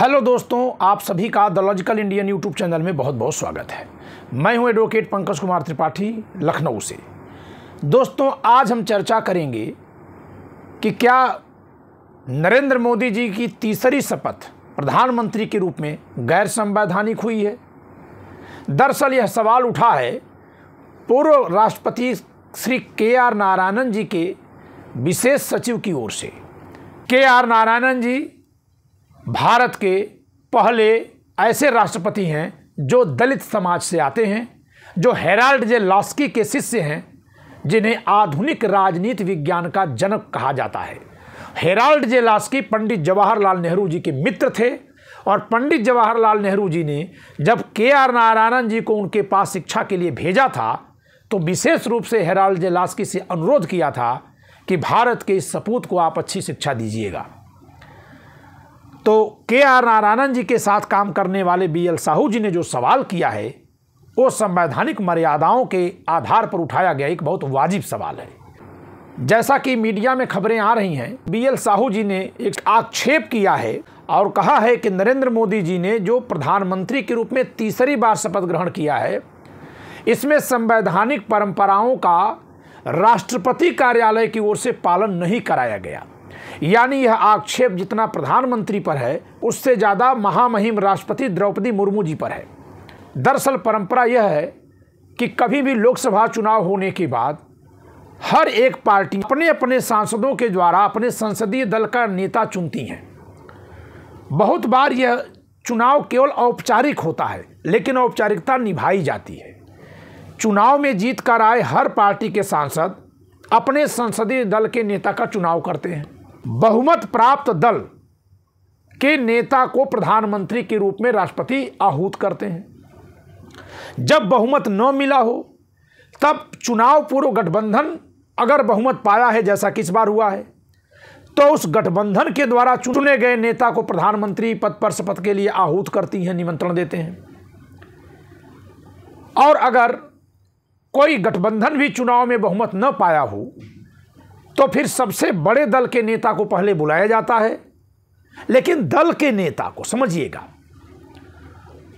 hello दोस्तों आप सभी का the Logical Indian YouTube channel में बहुत बहुत स्वागत है मैं हूं एडवोकेट पंकज कुमार त्रिपाठी लखनऊ से दोस्तों आज हम चर्चा करेंगे कि क्या नरेंद्र मोदी जी की तीसरी शपथ प्रधानमंत्री के रूप में गैर संवैधानिक हुई है दरअसल यह सवाल उठा है पूर्व राष्ट्रपति श्री के आर नारायणन जी के विशेष सचिव की ओर से के आर नारायणन जी भारत के पहले ऐसे राष्ट्रपति हैं जो दलित समाज से आते हैं जो हेराल्ड जे लास्की के शिष्य हैं जिन्हें आधुनिक राजनीति विज्ञान का जनक कहा जाता है Harold J Laski Pandit Jawaharlal Nehru ji के मित्र थे और पंडित जवाहरलाल नेहरू जी ने जब के आर नारायणन जी को उनके पास शिक्षा के लिए भेजा था तो विशेष रूप से हेराल्ड जे लास्की से अनुरोध किया था कि भारत के इस सपूत को आप अच्छी शिक्षा दीजिएगा तो के आर नारायणन जी के साथ काम करने वाले बी एल साहू जी ने जो सवाल किया है वो संवैधानिक मर्यादाओं के आधार पर उठाया गया एक बहुत वाजिब सवाल है जैसा कि मीडिया में खबरें आ रही हैं बी एल साहू जी ने एक आक्षेप किया है और कहा है कि नरेंद्र मोदी जी ने जो प्रधानमंत्री के रूप में तीसरी बार शपथ ग्रहण किया है इसमें संवैधानिक परंपराओं का राष्ट्रपति कार्यालय की ओर से पालन नहीं कराया गया यानी यह आक्षेप जितना प्रधानमंत्री पर है उससे ज़्यादा महामहिम राष्ट्रपति द्रौपदी मुर्मू जी पर है दरअसल परंपरा यह है कि कभी भी लोकसभा चुनाव होने के बाद हर एक पार्टी अपने अपने सांसदों के द्वारा अपने संसदीय दल का नेता चुनती हैं बहुत बार यह चुनाव केवल औपचारिक होता है लेकिन औपचारिकता निभाई जाती है चुनाव में जीत कर आए हर पार्टी के सांसद अपने संसदीय दल के नेता का चुनाव करते हैं बहुमत प्राप्त दल के नेता को प्रधानमंत्री के रूप में राष्ट्रपति आहूत करते हैं जब बहुमत न मिला हो तब चुनाव पूर्व गठबंधन अगर बहुमत पाया है जैसा किस बार हुआ है तो उस गठबंधन के द्वारा चुने गए नेता को प्रधानमंत्री पद पर शपथ के लिए आहूत करती हैं निमंत्रण देते हैं और अगर कोई गठबंधन भी चुनाव में बहुमत न पाया हो तो फिर सबसे बड़े दल के नेता को पहले बुलाया जाता है लेकिन दल के नेता को समझिएगा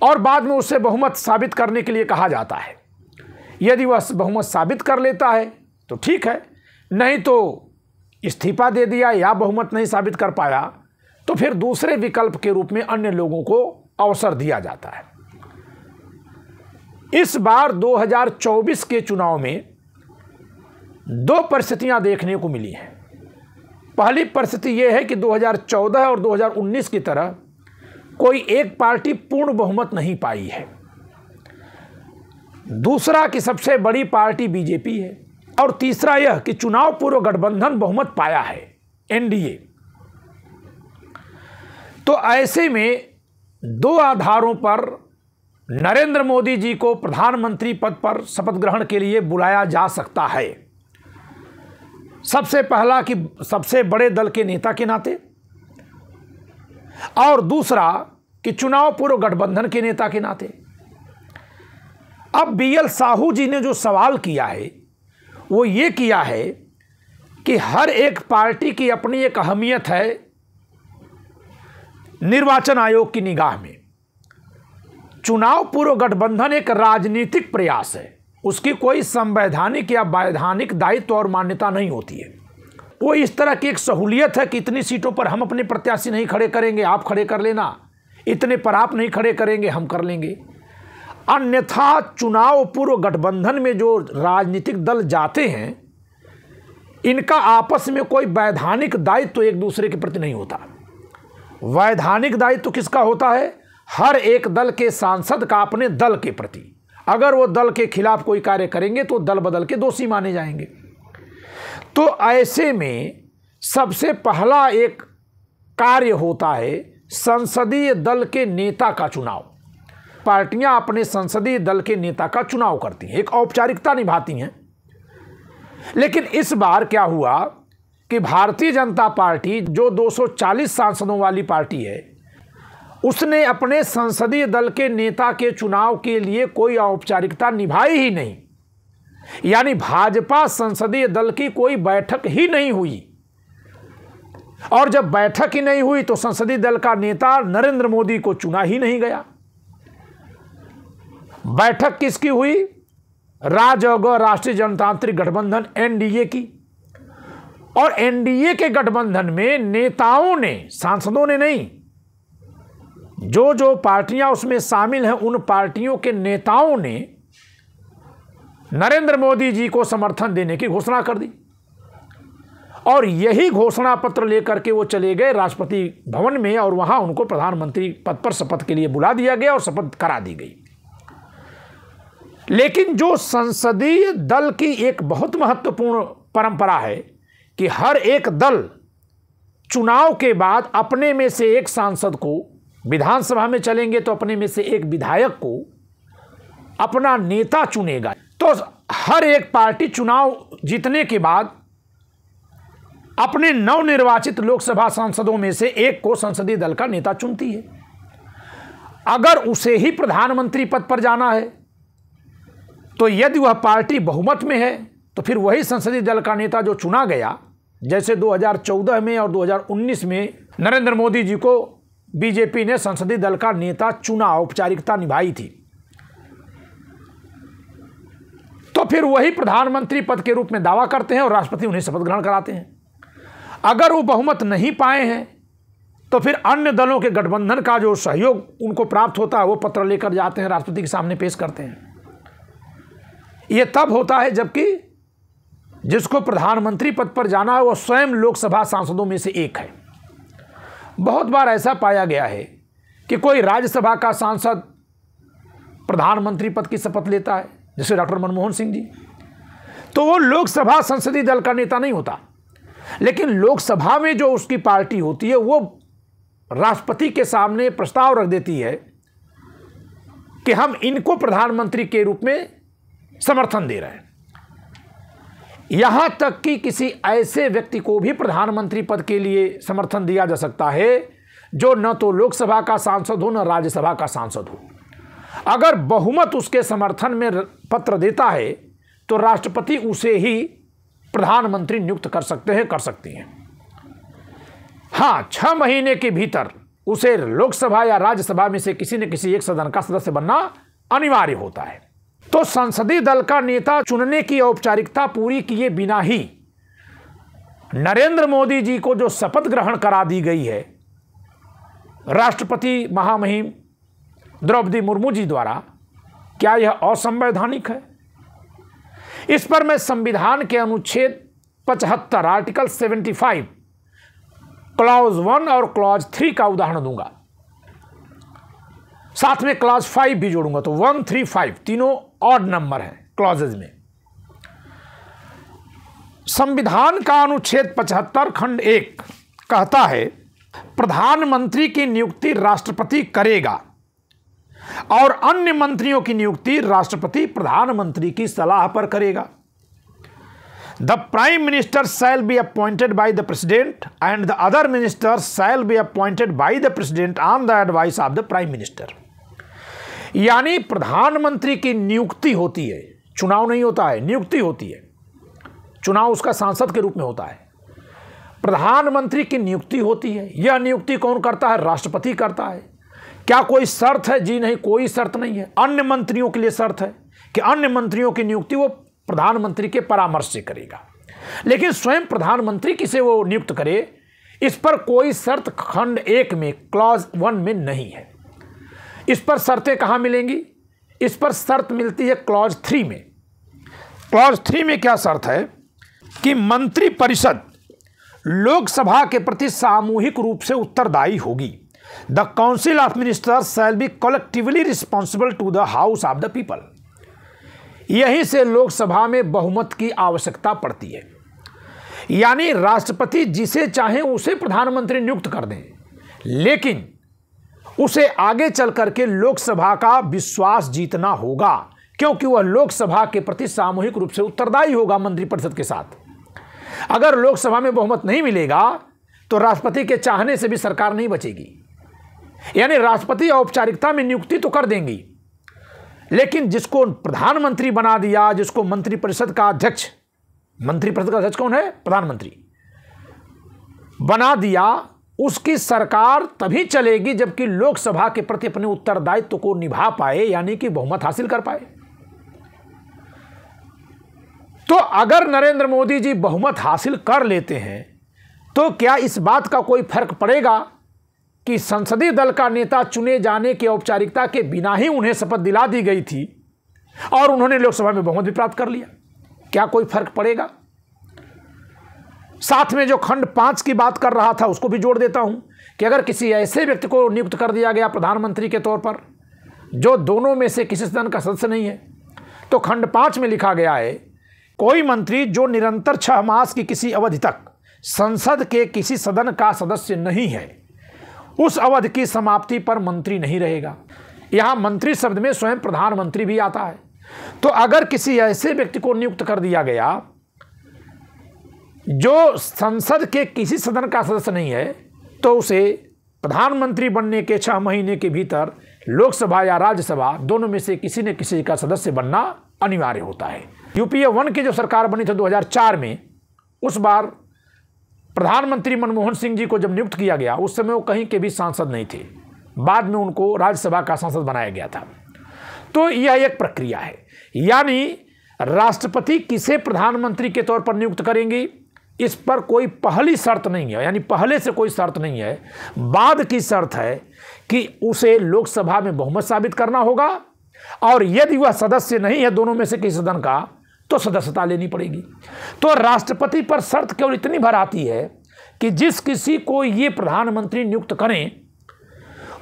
और बाद में उसे बहुमत साबित करने के लिए कहा जाता है यदि वह बहुमत साबित कर लेता है तो ठीक है नहीं तो इस्तीफा दे दिया या बहुमत नहीं साबित कर पाया तो फिर दूसरे विकल्प के रूप में अन्य लोगों को अवसर दिया जाता है इस बार 2024 के चुनाव में दो परिस्थितियां देखने को मिली हैं पहली परिस्थिति यह है कि 2014 और 2019 की तरह कोई एक पार्टी पूर्ण बहुमत नहीं पाई है दूसरा कि सबसे बड़ी पार्टी बीजेपी है और तीसरा यह कि चुनाव पूर्व गठबंधन बहुमत पाया है एनडीए तो ऐसे में दो आधारों पर नरेंद्र मोदी जी को प्रधानमंत्री पद पर शपथ ग्रहण के लिए बुलाया जा सकता है सबसे पहला कि सबसे बड़े दल के नेता के नाते और दूसरा कि चुनाव पूर्व गठबंधन के नेता के नाते अब बी एल साहू जी ने जो सवाल किया है वो ये किया है कि हर एक पार्टी की अपनी एक अहमियत है निर्वाचन आयोग की निगाह में चुनाव पूर्व गठबंधन एक राजनीतिक प्रयास है उसकी कोई संवैधानिक या वैधानिक दायित्व और मान्यता नहीं होती है वो इस तरह की एक सहूलियत है कि इतनी सीटों पर हम अपने प्रत्याशी नहीं खड़े करेंगे आप खड़े कर लेना इतने पर आप नहीं खड़े करेंगे हम कर लेंगे अन्यथा चुनाव पूर्व गठबंधन में जो राजनीतिक दल जाते हैं इनका आपस में कोई वैधानिक दायित्व तो एक दूसरे के प्रति नहीं होता वैधानिक दायित्व तो किसका होता है हर एक दल के सांसद का अपने दल के प्रति अगर वो दल के खिलाफ कोई कार्य करेंगे तो दल बदल के दोषी माने जाएंगे तो ऐसे में सबसे पहला एक कार्य होता है संसदीय दल के नेता का चुनाव पार्टियां अपने संसदीय दल के नेता का चुनाव करती हैं एक औपचारिकता निभाती हैं लेकिन इस बार क्या हुआ कि भारतीय जनता पार्टी जो 240 सांसदों वाली पार्टी है उसने अपने संसदीय दल के नेता के चुनाव के लिए कोई औपचारिकता निभाई ही नहीं यानी भाजपा संसदीय दल की कोई बैठक ही नहीं हुई और जब बैठक ही नहीं हुई तो संसदीय दल का नेता नरेंद्र मोदी को चुना ही नहीं गया बैठक किसकी हुई राज राष्ट्रीय जनतांत्रिक गठबंधन एनडीए की और एनडीए के गठबंधन में नेताओं ने सांसदों ने नहीं जो जो पार्टियां उसमें शामिल हैं उन पार्टियों के नेताओं ने नरेंद्र मोदी जी को समर्थन देने की घोषणा कर दी और यही घोषणा पत्र लेकर के वो चले गए राष्ट्रपति भवन में और वहाँ उनको प्रधानमंत्री पद पर शपथ के लिए बुला दिया गया और शपथ करा दी गई लेकिन जो संसदीय दल की एक बहुत महत्वपूर्ण परंपरा है कि हर एक दल चुनाव के बाद अपने में से एक सांसद को विधानसभा में चलेंगे तो अपने में से एक विधायक को अपना नेता चुनेगा तो हर एक पार्टी चुनाव जीतने के बाद अपने नवनिर्वाचित लोकसभा सांसदों में से एक को संसदीय दल का नेता चुनती है अगर उसे ही प्रधानमंत्री पद पर जाना है तो यदि वह पार्टी बहुमत में है तो फिर वही संसदीय दल का नेता जो चुना गया जैसे 2014 में और 2019 में नरेंद्र मोदी जी को बीजेपी ने संसदीय दल का नेता चुना औपचारिकता निभाई थी तो फिर वही प्रधानमंत्री पद के रूप में दावा करते हैं और राष्ट्रपति उन्हें शपथ ग्रहण कराते हैं अगर वो बहुमत नहीं पाए हैं तो फिर अन्य दलों के गठबंधन का जो सहयोग उनको प्राप्त होता है वो पत्र लेकर जाते हैं राष्ट्रपति के सामने पेश करते हैं ये तब होता है जबकि जिसको प्रधानमंत्री पद पर जाना है वो स्वयं लोकसभा सांसदों में से एक है बहुत बार ऐसा पाया गया है कि कोई राज्यसभा का सांसद प्रधानमंत्री पद की शपथ लेता है जैसे डॉक्टर मनमोहन सिंह जी तो वो लोकसभा संसदीय दल का नेता नहीं होता लेकिन लोकसभा में जो उसकी पार्टी होती है वो राष्ट्रपति के सामने प्रस्ताव रख देती है कि हम इनको प्रधानमंत्री के रूप में समर्थन दे रहे हैं यहाँ तक कि किसी ऐसे व्यक्ति को भी प्रधानमंत्री पद के लिए समर्थन दिया जा सकता है जो न तो लोकसभा का सांसद हो न राज्यसभा का सांसद हो अगर बहुमत उसके समर्थन में पत्र देता है तो राष्ट्रपति उसे ही प्रधानमंत्री नियुक्त कर सकते हैं कर सकती हैं हाँ छह महीने के भीतर उसे लोकसभा या राज्यसभा में से किसी न किसी एक सदन का सदस्य बनना अनिवार्य होता है तो संसदीय दल का नेता चुनने की औपचारिकता पूरी किए बिना ही नरेंद्र मोदी जी को जो शपथ ग्रहण करा दी गई है राष्ट्रपति महामहिम द्रौपदी मुर्मू जी द्वारा क्या यह असंवैधानिक है इस पर मैं संविधान के अनुच्छेद पचहत्तर आर्टिकल 75 क्लॉज वन और क्लॉज थ्री का उदाहरण दूंगा साथ में क्लॉज फाइव भी जोड़ूंगा तो वन थ्री फाइव तीनों ऑड नंबर है क्लॉजेज में संविधान का अनुच्छेद पचहत्तर खंड एक कहता है प्रधानमंत्री की नियुक्ति राष्ट्रपति करेगा और अन्य मंत्रियों की नियुक्ति राष्ट्रपति प्रधानमंत्री की सलाह पर करेगा the prime minister shall be appointed by the president and the other minister shall be appointed by the president on the advice of the prime minister यानी प्रधानमंत्री की नियुक्ति होती है चुनाव नहीं होता है नियुक्ति होती है चुनाव उसका सांसद के रूप में होता है प्रधानमंत्री की नियुक्ति होती है यह नियुक्ति कौन करता है राष्ट्रपति करता है क्या कोई शर्त है जी नहीं कोई शर्त नहीं है अन्य मंत्रियों के लिए शर्त है कि अन्य मंत्रियों की नियुक्ति वो प्रधानमंत्री के परामर्श से करेगा लेकिन स्वयं प्रधानमंत्री किसे वो नियुक्त करे इस पर कोई शर्त खंड एक में क्लॉज वन में नहीं है इस पर शर्तें कहाँ मिलेंगी इस पर शर्त मिलती है क्लॉज थ्री में क्लॉज थ्री में क्या शर्त है कि मंत्रिपरिषद लोकसभा के प्रति सामूहिक रूप से उत्तरदायी होगी the council of minister shall be collectively responsible to the house of the people यहीं से लोकसभा में बहुमत की आवश्यकता पड़ती है यानी राष्ट्रपति जिसे चाहें उसे प्रधानमंत्री नियुक्त कर दें लेकिन उसे आगे चल करके लोकसभा का विश्वास जीतना होगा क्योंकि वह लोकसभा के प्रति सामूहिक रूप से उत्तरदायी होगा मंत्रिपरिषद के साथ अगर लोकसभा में बहुमत नहीं मिलेगा तो राष्ट्रपति के चाहने से भी सरकार नहीं बचेगी यानी राष्ट्रपति औपचारिकता में नियुक्ति तो कर देंगी लेकिन जिसको प्रधानमंत्री बना दिया जिसको मंत्रिपरिषद का अध्यक्ष मंत्रिपरिषद का अध्यक्ष कौन है प्रधानमंत्री बना दिया उसकी सरकार तभी चलेगी जबकि लोकसभा के प्रति अपने उत्तरदायित्व को निभा पाए यानी कि बहुमत हासिल कर पाए तो अगर नरेंद्र मोदी जी बहुमत हासिल कर लेते हैं तो क्या इस बात का कोई फर्क पड़ेगा कि संसदीय दल का नेता चुने जाने की औपचारिकता के बिना ही उन्हें शपथ दिला दी गई थी और उन्होंने लोकसभा में बहुमत भी प्राप्त कर लिया क्या कोई फर्क पड़ेगा साथ में जो खंड पाँच की बात कर रहा था उसको भी जोड़ देता हूँ कि अगर किसी ऐसे व्यक्ति को नियुक्त कर दिया गया प्रधानमंत्री के तौर पर जो दोनों में से किसी सदन का सदस्य नहीं है तो खंड पाँच में लिखा गया है कोई मंत्री जो निरंतर छह मास की किसी अवधि तक संसद के किसी सदन का सदस्य नहीं है उस अवधि की समाप्ति पर मंत्री नहीं रहेगा यहाँ मंत्री शब्द में स्वयं प्रधानमंत्री भी आता है तो अगर किसी ऐसे व्यक्ति को नियुक्त कर दिया गया जो संसद के किसी सदन का सदस्य नहीं है तो उसे प्रधानमंत्री बनने के छः महीने के भीतर लोकसभा या राज्यसभा दोनों में से किसी न किसी का सदस्य बनना अनिवार्य होता है यूपीए वन की जो सरकार बनी थी 2004 में उस बार प्रधानमंत्री मनमोहन सिंह जी को जब नियुक्त किया गया उस समय वो कहीं के भी सांसद नहीं थे बाद में उनको राज्यसभा का सांसद बनाया गया था तो यह एक प्रक्रिया है यानी राष्ट्रपति किसे प्रधानमंत्री के तौर पर नियुक्त करेंगी इस पर कोई पहली शर्त नहीं है यानी पहले से कोई शर्त नहीं है बाद की शर्त है कि उसे लोकसभा में बहुमत साबित करना होगा और यदि वह सदस्य नहीं है दोनों में से किसी सदन का तो सदस्यता लेनी पड़ेगी तो राष्ट्रपति पर शर्त केवल इतनी भर आती है कि जिस किसी को ये प्रधानमंत्री नियुक्त करें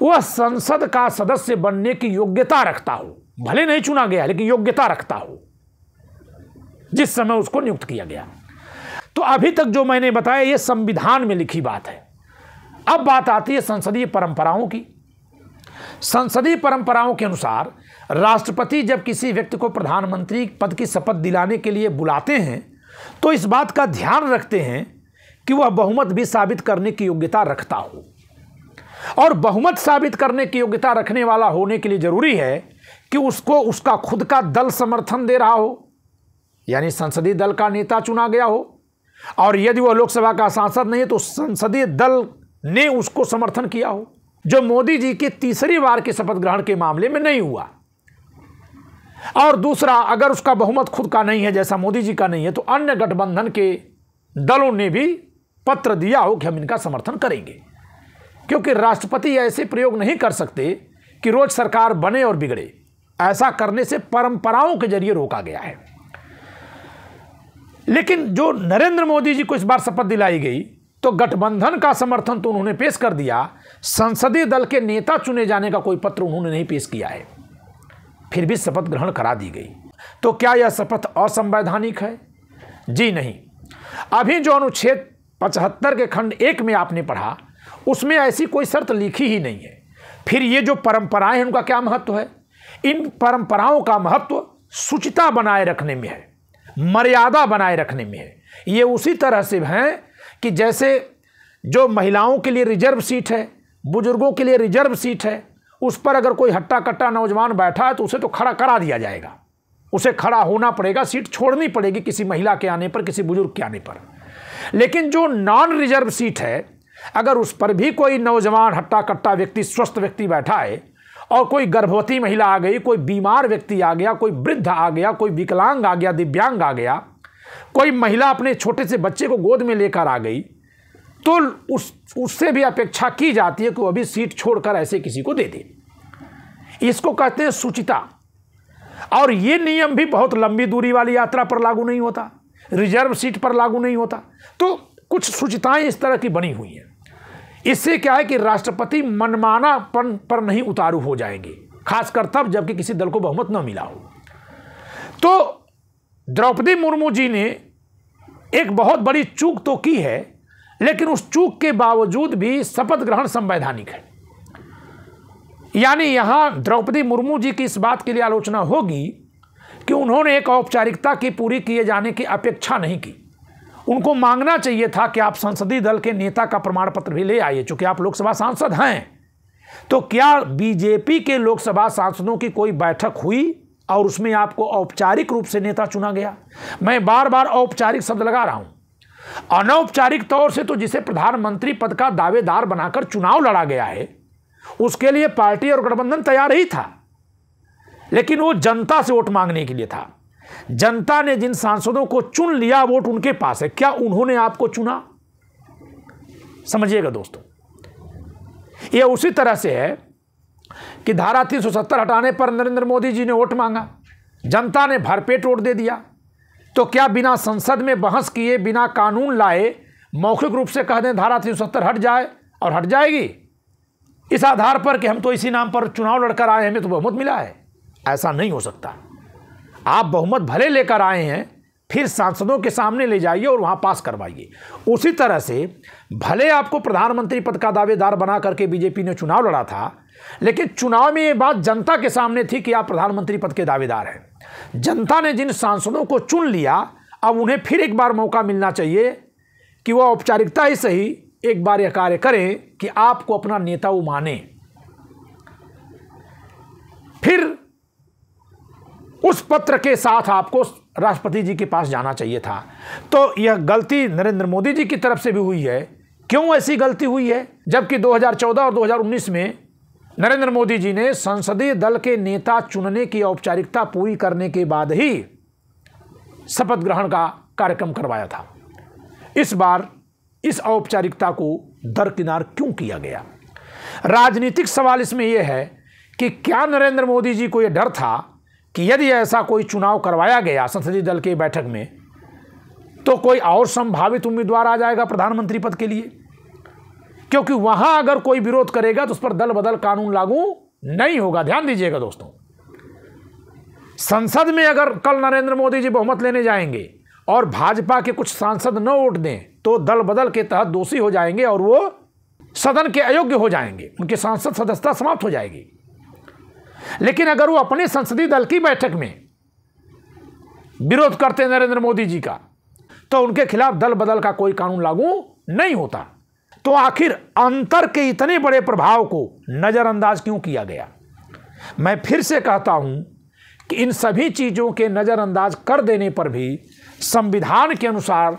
वह संसद का सदस्य बनने की योग्यता रखता हो भले नहीं चुना गया लेकिन योग्यता रखता हो जिस समय उसको नियुक्त किया गया तो अभी तक जो मैंने बताया ये संविधान में लिखी बात है अब बात आती है संसदीय परंपराओं की संसदीय परंपराओं के अनुसार राष्ट्रपति जब किसी व्यक्ति को प्रधानमंत्री पद की शपथ दिलाने के लिए बुलाते हैं तो इस बात का ध्यान रखते हैं कि वह बहुमत भी साबित करने की योग्यता रखता हो और बहुमत साबित करने की योग्यता रखने वाला होने के लिए जरूरी है कि उसको उसका खुद का दल समर्थन दे रहा हो यानी संसदीय दल का नेता चुना गया हो और यदि वह लोकसभा का सांसद नहीं है तो संसदीय दल ने उसको समर्थन किया हो जो मोदी जी के तीसरी बार के शपथ ग्रहण के मामले में नहीं हुआ और दूसरा अगर उसका बहुमत खुद का नहीं है जैसा मोदी जी का नहीं है तो अन्य गठबंधन के दलों ने भी पत्र दिया हो कि हम इनका समर्थन करेंगे क्योंकि राष्ट्रपति ऐसे प्रयोग नहीं कर सकते कि रोज सरकार बने और बिगड़े ऐसा करने से परंपराओं के जरिए रोका गया है लेकिन जो नरेंद्र मोदी जी को इस बार शपथ दिलाई गई तो गठबंधन का समर्थन तो उन्होंने पेश कर दिया संसदीय दल के नेता चुने जाने का कोई पत्र उन्होंने नहीं पेश किया है फिर भी शपथ ग्रहण करा दी गई तो क्या यह शपथ असंवैधानिक है जी नहीं अभी जो अनुच्छेद पचहत्तर के खंड एक में आपने पढ़ा उसमें ऐसी कोई शर्त लिखी ही नहीं है फिर ये जो परंपराएं हैं उनका क्या महत्व है इन परंपराओं का महत्व शुचिता बनाए रखने में है मर्यादा बनाए रखने में है ये उसी तरह से हैं कि जैसे जो महिलाओं के लिए रिजर्व सीट है बुजुर्गों के लिए रिजर्व सीट है उस पर अगर कोई हट्टा कट्टा नौजवान बैठा है तो उसे तो खड़ा करा दिया जाएगा उसे खड़ा होना पड़ेगा सीट छोड़नी पड़ेगी किसी महिला के आने पर किसी बुजुर्ग के आने पर लेकिन जो नॉन रिजर्व सीट है अगर उस पर भी कोई नौजवान हट्टा कट्टा व्यक्ति स्वस्थ व्यक्ति बैठा है और कोई गर्भवती महिला आ गई कोई बीमार व्यक्ति आ गया कोई वृद्ध आ गया कोई विकलांग आ गया दिव्यांग आ गया कोई महिला अपने छोटे से बच्चे को गोद में लेकर आ गई तो उस उससे भी अपेक्षा की जाती है कि वह अभी सीट छोड़कर ऐसे किसी को दे दे इसको कहते हैं सुचिता और ये नियम भी बहुत लंबी दूरी वाली यात्रा पर लागू नहीं होता रिजर्व सीट पर लागू नहीं होता तो कुछ सूचिताएं इस तरह की बनी हुई हैं इससे क्या है कि राष्ट्रपति मनमानापन पर नहीं उतारू हो जाएंगे खासकर तब जबकि किसी दल को बहुमत न मिला हो तो द्रौपदी मुर्मू जी ने एक बहुत बड़ी चूक तो की है लेकिन उस चूक के बावजूद भी शपथ ग्रहण संवैधानिक है यानी यहाँ द्रौपदी मुर्मू जी की इस बात के लिए आलोचना होगी कि उन्होंने एक औपचारिकता की पूरी किए जाने की अपेक्षा नहीं की उनको मांगना चाहिए था कि आप संसदीय दल के नेता का प्रमाण पत्र भी ले आइए चूंकि आप लोकसभा सांसद हैं तो क्या बीजेपी के लोकसभा सांसदों की कोई बैठक हुई और उसमें आपको औपचारिक रूप से नेता चुना गया मैं बार बार औपचारिक शब्द लगा रहा हूं अनौपचारिक तौर से तो जिसे प्रधानमंत्री पद का दावेदार बनाकर चुनाव लड़ा गया है उसके लिए पार्टी और गठबंधन तैयार ही था लेकिन वो जनता से वोट मांगने के लिए था जनता ने जिन सांसदों को चुन लिया वोट उनके पास है क्या उन्होंने आपको चुना समझिएगा दोस्तों यह उसी तरह से है कि धारा 370 हटाने पर नरेंद्र मोदी जी ने वोट मांगा जनता ने भरपेट वोट दे दिया तो क्या बिना संसद में बहस किए बिना कानून लाए मौखिक रूप से कह दें धारा 370 हट जाए और हट जाएगी इस आधार पर कि हम तो इसी नाम पर चुनाव लड़कर आए हमें तो बहुमत मिला है ऐसा नहीं हो सकता आप बहुमत भले लेकर आए हैं फिर सांसदों के सामने ले जाइए और वहाँ पास करवाइए उसी तरह से भले आपको प्रधानमंत्री पद का दावेदार बना करके बीजेपी ने चुनाव लड़ा था लेकिन चुनाव में ये बात जनता के सामने थी कि आप प्रधानमंत्री पद के दावेदार हैं जनता ने जिन सांसदों को चुन लिया अब उन्हें फिर एक बार मौका मिलना चाहिए कि वह औपचारिकता ही सही एक बार यह कार्य करें कि आपको अपना नेता वो माने फिर उस पत्र के साथ आपको राष्ट्रपति जी के पास जाना चाहिए था तो यह गलती नरेंद्र मोदी जी की तरफ से भी हुई है क्यों ऐसी गलती हुई है जबकि 2014 और 2019 में नरेंद्र मोदी जी ने संसदीय दल के नेता चुनने की औपचारिकता पूरी करने के बाद ही शपथ ग्रहण का कार्यक्रम करवाया था इस बार इस औपचारिकता को दरकिनार क्यों किया गया राजनीतिक सवाल इसमें यह है कि क्या नरेंद्र मोदी जी को यह डर था कि यदि ऐसा कोई चुनाव करवाया गया संसदीय दल के बैठक में तो कोई और संभावित उम्मीदवार आ जाएगा प्रधानमंत्री पद के लिए क्योंकि वहां अगर कोई विरोध करेगा तो उस पर दल बदल कानून लागू नहीं होगा ध्यान दीजिएगा दोस्तों संसद में अगर कल नरेंद्र मोदी जी बहुमत लेने जाएंगे और भाजपा के कुछ सांसद न वोट दें तो दल बदल के तहत दोषी हो जाएंगे और वो सदन के अयोग्य हो जाएंगे उनकी सांसद सदस्यता समाप्त हो जाएगी लेकिन अगर वो अपने संसदीय दल की बैठक में विरोध करते नरेंद्र मोदी जी का तो उनके खिलाफ दल बदल का कोई कानून लागू नहीं होता तो आखिर अंतर के इतने बड़े प्रभाव को नज़रअंदाज क्यों किया गया मैं फिर से कहता हूं कि इन सभी चीज़ों के नज़रअंदाज कर देने पर भी संविधान के अनुसार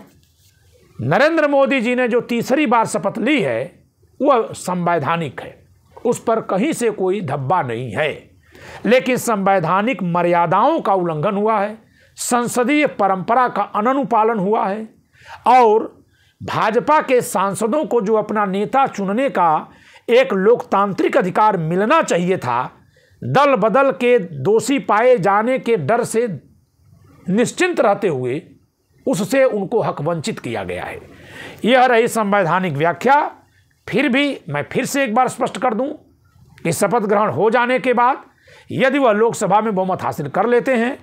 नरेंद्र मोदी जी ने जो तीसरी बार शपथ ली है वह संवैधानिक है उस पर कहीं से कोई धब्बा नहीं है लेकिन संवैधानिक मर्यादाओं का उल्लंघन हुआ है संसदीय परंपरा का अनुपालन हुआ है और भाजपा के सांसदों को जो अपना नेता चुनने का एक लोकतांत्रिक अधिकार मिलना चाहिए था दल बदल के दोषी पाए जाने के डर से निश्चिंत रहते हुए उससे उनको हक वंचित किया गया है यह रही संवैधानिक व्याख्या फिर भी मैं फिर से एक बार स्पष्ट कर दूं कि शपथ ग्रहण हो जाने के बाद यदि वह लोकसभा में बहुमत हासिल कर लेते हैं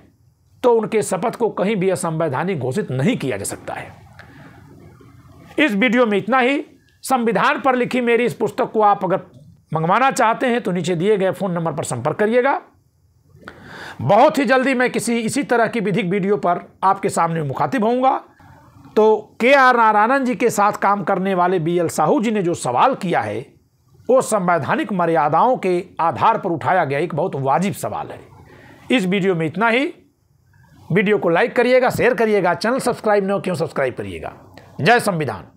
तो उनके शपथ को कहीं भी असंवैधानिक घोषित नहीं किया जा सकता है इस वीडियो में इतना ही संविधान पर लिखी मेरी इस पुस्तक को आप अगर मंगवाना चाहते हैं तो नीचे दिए गए फ़ोन नंबर पर संपर्क करिएगा बहुत ही जल्दी मैं किसी इसी तरह की विधिक वीडियो पर आपके सामने मुखातिब होऊंगा तो के आर नारायणन जी के साथ काम करने वाले बी एल साहू जी ने जो सवाल किया है वो संवैधानिक मर्यादाओं के आधार पर उठाया गया एक बहुत वाजिब सवाल है इस वीडियो में इतना ही वीडियो को लाइक करिएगा शेयर करिएगा चैनल सब्सक्राइब न हो क्यों सब्सक्राइब करिएगा जय संविधान